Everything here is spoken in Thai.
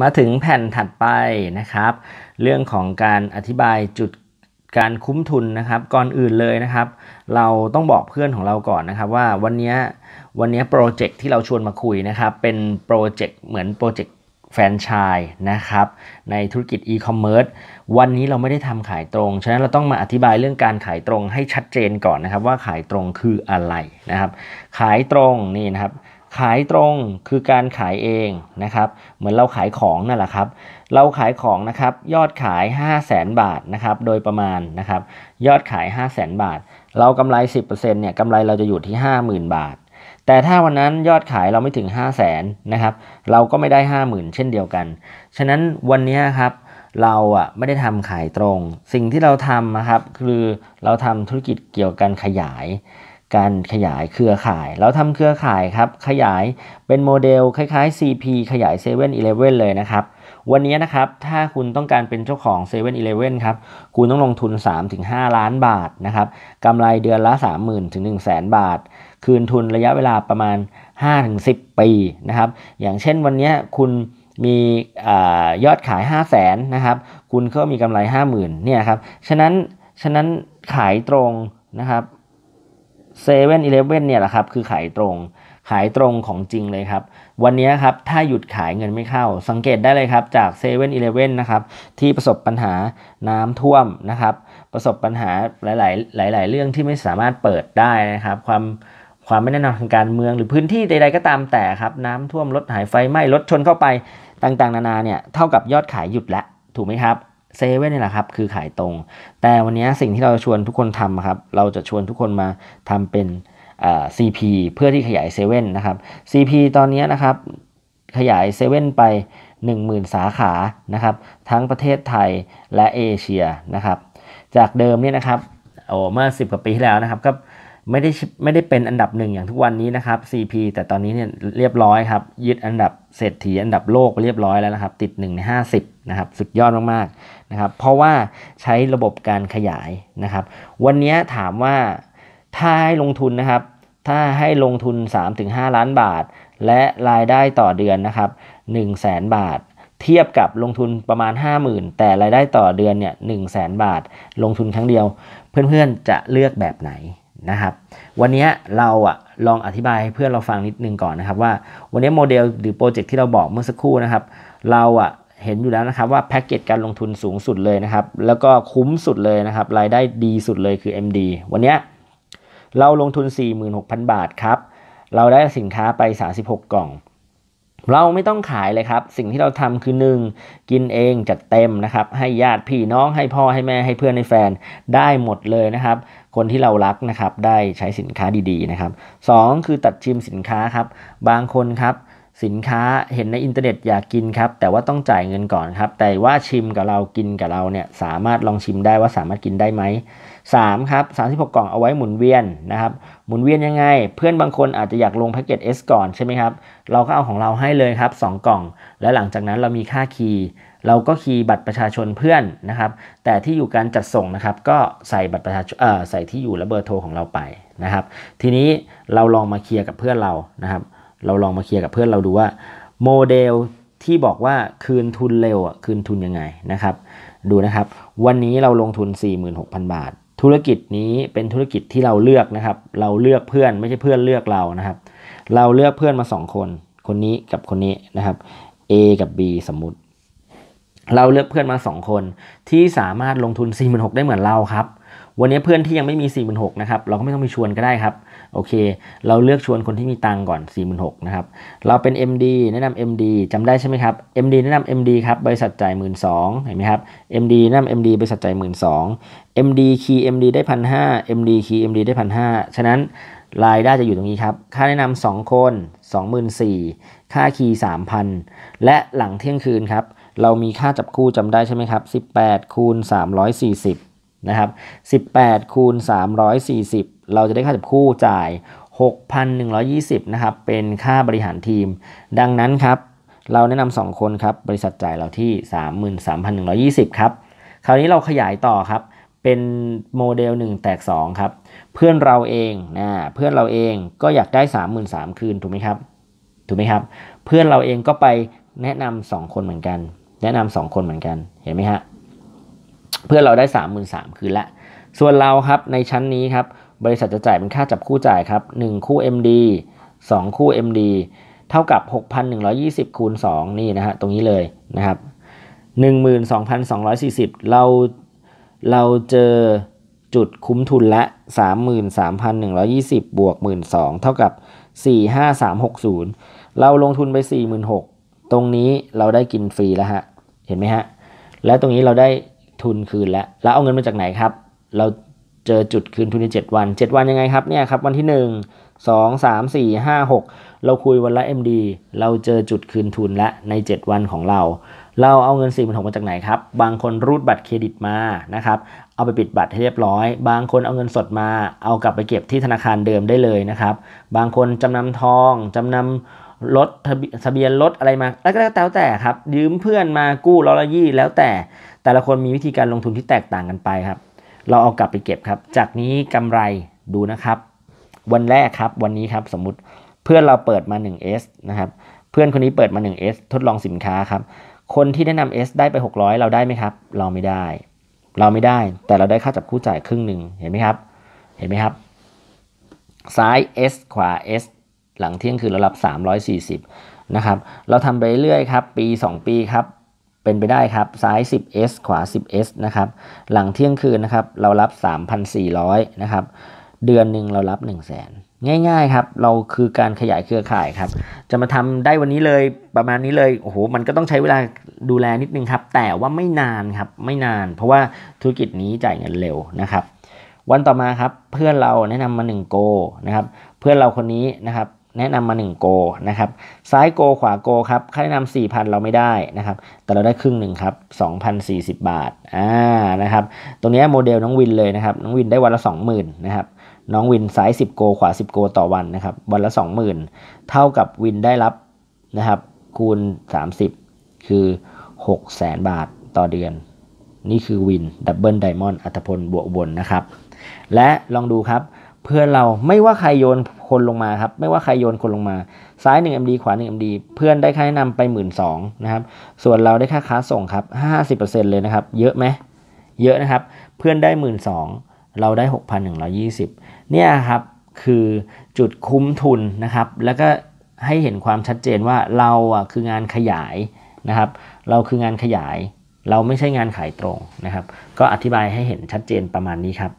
มาถึงแผ่นถัดไปนะครับ เรื่องของการอธิบายจุดการคุ้มทุนนะครับ ก่อนอื่นเลยนะครับ เราต้องบอกเพื่อนของเราก่อนนะครับ ว่าวันนี้วันนี้โปรเจกต์ที่เราชวนมาคุยนะครับ เป็นโปรเจกต์เหมือนโปรเจกต์แฟรนไชส์นะครับในธุรกิจอีคอมเมิร์ซวันนี้เราไม่ได้ทำขายตรง ฉะนั้นเราต้องมาอธิบายเรื่องการขายตรงให้ชัดเจนก่อนนะครับ ว่าขายตรงคืออะไรนะครับ ขายตรงนี่นะครับขายตรงคือการขายเองนะครับ เหมือนเราขายของนั่นแหละครับ เราขายของนะครับ ยอดขาย5 0 0แสนบาทนะครับ โดยประมาณนะครับ ยอดขาย5 0 0แสนบาท เรากำไร10%เนี่ยกำไรเราจะอยู่ที่ 50,000 บาท แต่ถ้าวันนั้นยอดขายเราไม่ถึง5 0 0แสนนะครับเราก็ไม่ได้ 50,000 เช่นเดียวกัน ฉะนั้นวันนี้ครับเราอ่ะไม่ได้ทำขายตรง สิ่งที่เราทำนะครับ คือเราทำธุรกิจเกี่ยวกับการขยายการขยายเครือข่ายเราทำเครือข่ายครับขยายเป็นโมเดลคล้ายๆ CP ขยาย7 e เ e ่ e อเลยนะครับ วันนี้นะครับถ้าคุณต้องการเป็นเจ้าของ7 e เ e ่ e อครับคุณต้องลงทุน 3-5 ล้านบาทนะครับกำไรเดือนละ 30,000ถึง100,000 บาท คืนทุนระยะเวลาประมาณ 5-10 ปีนะครับ อย่างเช่นวันนี้คุณมีอยอดขาย5 0 0แสนนะครับคุณก็มีกำไร 50,000เนี่ยครับฉะนั้นฉะนั้นขายตรงนะครับเซเว่นอีเลฟเว่นเนี่ยแหละครับคือขายตรงขายตรงของจริงเลยครับ วันนี้ครับถ้าหยุดขายเงินไม่เข้า สังเกตได้เลยครับจากเซเว่นอีเลฟเว่นนะครับที่ประสบปัญหาน้ำท่วมนะครับ ประสบปัญหาหลายๆ หลาย ๆ เรื่องที่ไม่สามารถเปิดได้นะครับความความไม่แน่นอนทางการเมืองหรือพื้นที่ใดๆก็ตามแต่ครับน้ำท่วมรถหายไฟไหม้รถชนเข้าไปต่างๆนานาเนี่ยเท่ากับยอดขายหยุดละถูกไหมครับเซเว่นนี่แหละครับคือขายตรง แต่วันนี้สิ่งที่เราชวนทุกคนทำครับเราจะชวนทุกคนมาทำเป็น CP เพื่อที่ขยายเซเว่นนะครับ CP ตอนนี้นะครับขยายเซเว่นไป10,000สาขานะครับทั้งประเทศไทยและเอเชียนะครับ จากเดิมเนี่ยนะครับโอ้เมื่อ 10 กว่าปีที่แล้วนะครับก็ไม่ได้ไม่ได้เป็นอันดับหนึ่งอย่างทุกวันนี้นะครับ CP แต่ตอนนี้เนี่ยเรียบร้อยครับยึดอันดับเศรษฐีอันดับโลกเรียบร้อยแล้วนะครับติด1ใน 50นะครับสุดยอดมากๆนะครับเพราะว่าใช้ระบบการขยายนะครับวันนี้ถามว่าถ้าให้ลงทุนนะครับถ้าให้ลงทุน3-5ล้านบาท และรายได้ต่อเดือนนะครับ1 0 0 0 0 0 บาทเทียบกับลงทุนประมาณ 50,000แต่รายได้ต่อเดือนเนี่ย1 0 0 0 0 0 บาท ลงทุนครั้งเดียว เพื่อนๆจะเลือกแบบไหนนะครับวันนี้เราอะลองอธิบายให้เพื่อนเราฟังนิดนึงก่อนนะครับว่า วันนี้โมเดลหรือโปรเจกต์ที่เราบอกเมื่อสักครู่นะครับเราอะเห็นอยู่แล้วนะครับว่าแพ็กเกจการลงทุนสูงสุดเลยนะครับแล้วก็คุ้มสุดเลยนะครับรายได้ดีสุดเลยคือ MD วันนี้เราลงทุน 46,000 บาทครับเราได้สินค้าไป 36 กล่องเราไม่ต้องขายเลยครับ สิ่งที่เราทำคือ 1. กินเองจัดเต็มนะครับให้ญาติพี่น้องให้พ่อให้แม่ให้เพื่อนให้แฟนได้หมดเลยนะครับ คนที่เรารักนะครับได้ใช้สินค้าดีๆนะครับ 2. คือตัดชิมสินค้าครับ บางคนครับ สินค้าเห็นในอินเทอร์เน็ตอยากกินครับ แต่ว่าต้องจ่ายเงินก่อนครับ แต่ว่าชิมกับเรากินกับเราเนี่ย สามารถลองชิมได้ว่าสามารถกินได้ไหม3ครับ36 กล่องเอาไว้หมุนเวียนนะครับหมุนเวียนยังไง เพื่อนบางคนอาจจะอยากลงแพ็กเกจ S ก่อนใช่ไหมครับเราก็เอาของเราให้เลยครับ 2 กล่อง และหลังจากนั้นเรามีค่าคีย์เราก็คีย์บัตรประชาชนเพื่อนนะครับแต่ที่อยู่การจัดส่งนะครับก็ใส่บัตรประชาชนเอ่อใส่ที่อยู่และเบอร์โทรของเราไปนะครับทีนี้เราลองมาเคลียร์กับเพื่อนเรานะครับเราลองมาเคลียร์กับเพื่อนเราดูว่าโมเดลที่บอกว่าคืนทุนเร็วคืนทุนยังไงนะครับดูนะครับวันนี้เราลงทุน46,000 บาทธุรกิจนี้เป็นธุรกิจที่เราเลือกนะครับ เราเลือกเพื่อน ไม่ใช่เพื่อนเลือกเรานะครับ เราเลือกเพื่อนมา 2 คน คนนี้กับคนนี้นะครับ A กับ B สมมุติ เราเลือกเพื่อนมา 2 คน ที่สามารถลงทุน4มได้เหมือนเราครับ วันนี้เพื่อนที่ยังไม่มี4มนะครับ เราก็ไม่ต้องไปชวนก็ได้ครับโอเค เราเลือกชวนคนที่มีตังก่อน 46,000นะครับ เราเป็น MD แนะนำ MD จำได้ใช่ไหมครับ MD แนะนำ MD ครับบริษัทจ่ายหมื่นสองเห็นไหมครับ MD แนะนำ MD บริษัทจ่ายหมื่นสอง MD คีย์ MD ได้พันห้า MD คีย์ MD ได้พันห้าฉะนั้นรายได้จะอยู่ตรงนี้ครับ ค่าแนะนำ 2คน 24,000ค่าคีย์3,000 และหลังเที่ยงคืนครับ เรามีค่าจับคู่จำได้ใช่ไหมครับ 18 คูณ 340 นะครับ 18 คูณ 340เราจะได้ค่าจับคู่จ่าย 6,120 นะครับ เป็นค่าบริหารทีม ดังนั้นครับ เราแนะนำา2 คนครับ บริษัทจ่ายเราที่33,120 ครับ คราวนี้เราขยายต่อครับเป็นโมเดล1แตก 2 ครับ เพื่อนเราเองนะ เพื่อนเราเองก็อยากได้33,000คืนถูกไหมครับ ถูกไหมครับ เพื่อนเราเองก็ไปแนะนำา2 คนเหมือนกัน แนะนำา2คนเหมือนกันเห็นไหมฮะเพื่อนเราได้ 33,000คืนละส่วนเราครับในชั้นนี้ครับบริษัทจะจ่ายเป็นค่าจับคู่จ่ายครับ 1 คู่ MD 2 คู่ MD เท่ากับ 6,120คูณ2นี่นะฮะ ตรงนี้เลยนะครับ 12,240 เราเราเจอจุดคุ้มทุนละ 33,120บวก 1 2 0เท่ากับ 45360 เราลงทุนไป 46,000ตรงนี้เราได้กินฟรีแล้วฮะ เห็นไหมฮะ และตรงนี้เราได้ทุนคืนแล้ว แล้วเอาเงินมาจากไหนครับเราเจอจุดคืนทุนใน 7 วัน7 วันยังไงครับเนี่ยครับวันที่ 1 2 3 4 5 6 เราคุยวันละ MD เราเจอจุดคืนทุนและใน 7 วันของเรา เราเอาเงิน4ี่หมาจากไหนครับบางคนรูดบัตรเครดิตมานะครับเอาไปปิดบัตรให้เรียบร้อย บางคนเอาเงินสดมาเอากลับไปเก็บที่ธนาคารเดิมได้เลยนะครับบางคนจำนำทองจำนำรถทะเบียนรถอะไรมาแล้วก็แล้วแต่ครับยืมเพื่อนมากู้ร้อยละยี่แล้วแต่แต่ละคนมีวิธีการลงทุนที่แตกต่างกันไปครับเราเอากลับไปเก็บครับ จากนี้กำไรดูนะครับ วันแรกครับ วันนี้ครับสมมุติเพื่อนเราเปิดมา 1S นะครับ เพื่อนคนนี้เปิดมา 1S ทดลองสินค้าครับ คนที่แนะนำ S ได้ไป600เราได้ไหมครับ เราไม่ได้ เราไม่ได้ แต่เราได้ค่าจับคู่จ่ายครึ่งหนึ่งเห็นไหมครับ เห็นไหมครับ ซ้าย S ขวา S หลังเที่ยงคือเรารับ 340 นะครับ เราทำไปเรื่อยครับปี 2 ปีครับเป็นไปได้ครับซ้าย 10s ขวา 10s นะครับ หลังเที่ยงคืนนะครับ เรารับ 3,400 นะครับ เดือนหนึ่งเรารับ 1 0 0 0 0แง่ายๆครับ เราคือการขยายเครือข่ายครับ จะมาทำได้วันนี้เลยประมาณนี้เลยโอ้โหมันก็ต้องใช้เวลาดูแลนิดนึงครับ แต่ว่าไม่นานครับไม่นานเพราะว่าธุรกิจนี้จ่ายเงินเร็วนะครับ วันต่อมาครับเพื่อนเราแนะนำมา1โกนะครับ เพื่อนเราคนนี้นะครับแนะนำมา 1 โกนะครับซ้ายโกขวาโกครับค่าแนะนำ4,000 เราไม่ได้นะครับ แต่เราได้ครึ่งหนึ่งครับ2,040 บาทอ่านะครับ ตรงนี้โมเดลน้องวินเลยนะครับน้องวินได้วันละ 20,000นะครับน้องวินซ้าย 10 โก ขวา 10 โก ต่อวันนะครับวันละ 20,000 เท่ากับวินได้รับนะครับ คูณ 30 คือ600,000 บาทต่อเดือน นี่คือวินดับเบิลไดมอนด์อัตพล บวกบนนะครับและลองดูครับเพื่อนเราไม่ว่าใครโยนคนลงมาครับไม่ว่าใครโยนคนลงมา ซ้าย 1MD ขวา 1MD เพื่อนได้ค่าแนะนำไป 1 2สองนะครับส่วนเราได้ค่าค้าส่งครับ50%เลยนะครับ เยอะไหมเยอะนะครับ เพื่อนได้ 1 2สองเราได้ 6,120เนี่ยครับคือจุดคุ้มทุนนะครับ แล้วก็ให้เห็นความชัดเจนว่าเราอ่ะคืองานขยายนะครับ เราคืองานขยาย เราไม่ใช่งานขายตรงนะครับ ก็อธิบายให้เห็นชัดเจนประมาณนี้ครับ